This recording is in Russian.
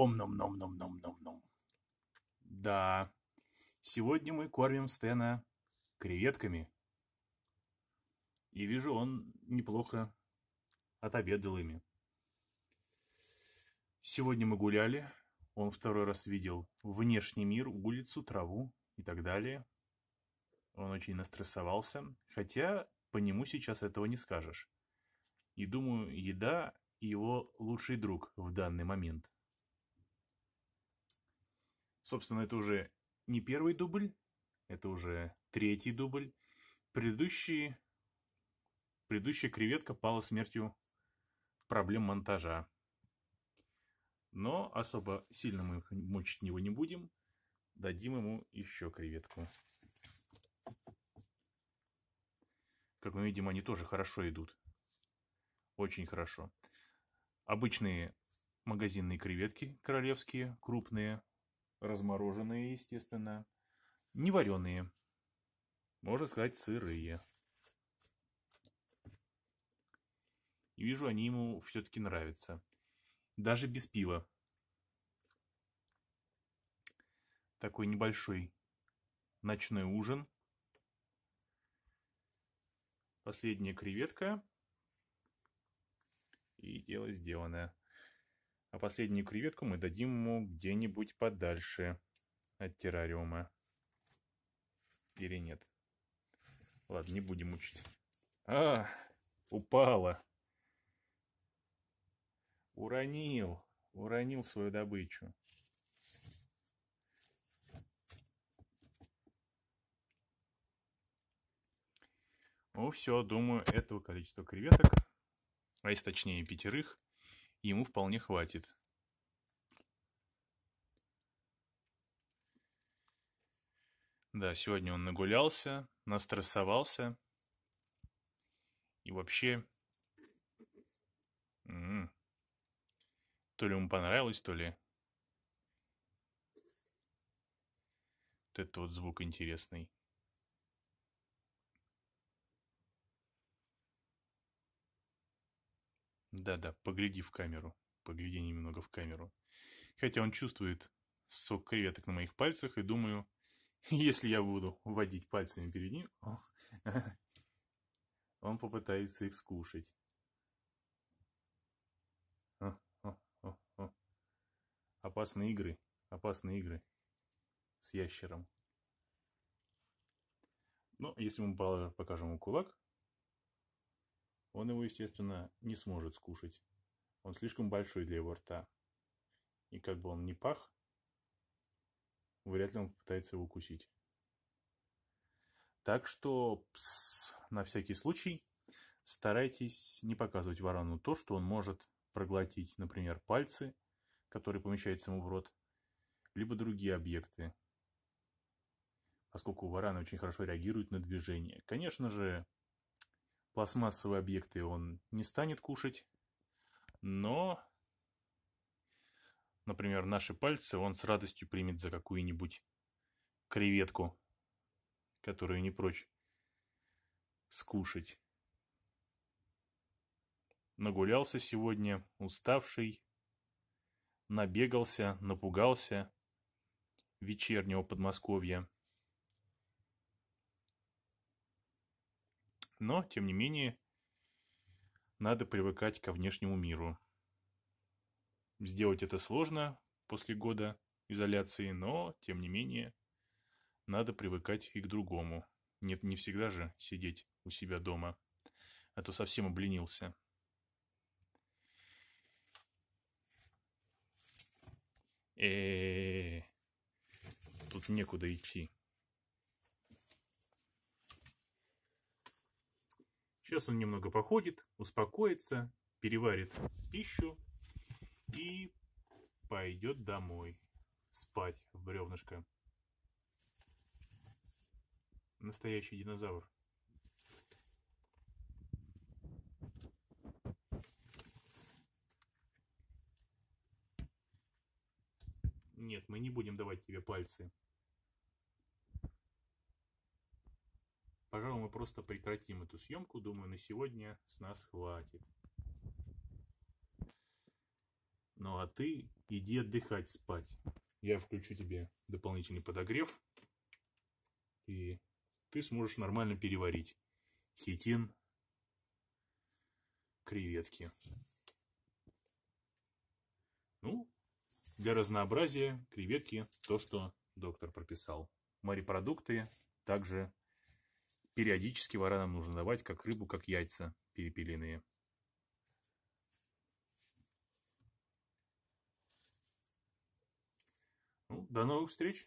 ом ном ном ном ном ном Да, сегодня мы кормим Стена креветками. И вижу, он неплохо отобедал ими. Сегодня мы гуляли. Он второй раз видел внешний мир, улицу, траву и так далее. Он очень настрессовался, хотя по нему сейчас этого не скажешь. И думаю, еда его лучший друг в данный момент. Собственно, это уже не первый дубль, это уже третий дубль. Предыдущий, предыдущая креветка пала смертью проблем монтажа. Но особо сильно мы мучить него не будем. Дадим ему еще креветку. Как мы видим, они тоже хорошо идут. Очень хорошо. Обычные магазинные креветки королевские, крупные, размороженные, естественно, не вареные, можно сказать, сырые. И вижу, они ему все-таки нравятся. Даже без пива. Такой небольшой ночной ужин. Последняя креветка. И дело сделано. А последнюю креветку мы дадим ему где-нибудь подальше от террариума. Или нет? Ладно, не будем учить. А, упала. Уронил. Уронил свою добычу. Ну все, думаю, этого количества креветок, а если точнее пятерых, ему вполне хватит. Да, сегодня он нагулялся, настрессовался. И вообще... М м-м, -м. То ли ему понравилось, то ли... Вот этот вот звук интересный. Да-да, погляди в камеру. Погляди немного в камеру. Хотя он чувствует сок креветок на моих пальцах и думаю, если я буду водить пальцами перед ним, он попытается их скушать. Опасные игры. Опасные игры с ящером. Но ну, если мы покажем ему кулак, он его, естественно, не сможет скушать. Он слишком большой для его рта. И как бы он ни пах, вряд ли он попытается его укусить. Так что, пс, на всякий случай, старайтесь не показывать варану то, что он может проглотить, например, пальцы, которые помещаются ему в рот, либо другие объекты, поскольку вараны очень хорошо реагируют на движение. Конечно же, пластмассовые объекты он не станет кушать, но, например, наши пальцы он с радостью примет за какую-нибудь креветку, которую не прочь скушать. Нагулялся сегодня, уставший, набегался, напугался вечернего Подмосковья. но, тем не менее, надо привыкать ко внешнему миру. Сделать это сложно после года изоляции, но, тем не менее, надо привыкать и к другому. Нет, не всегда же сидеть у себя дома, а то совсем обленился. Э, -э, -э, тут некуда идти. Сейчас он немного походит, успокоится, переварит пищу и пойдет домой спать в бревнышко. Настоящий динозавр. Нет, мы не будем давать тебе пальцы. Пожалуй, мы просто прекратим эту съемку. Думаю, на сегодня с нас хватит. Ну а ты иди отдыхать спать. Я включу тебе дополнительный подогрев. И ты сможешь нормально переварить хитин, креветки. Ну, для разнообразия креветки то, что доктор прописал. Морепродукты также Периодически варанам нужно давать как рыбу, как яйца перепелиные. Ну, до новых встреч!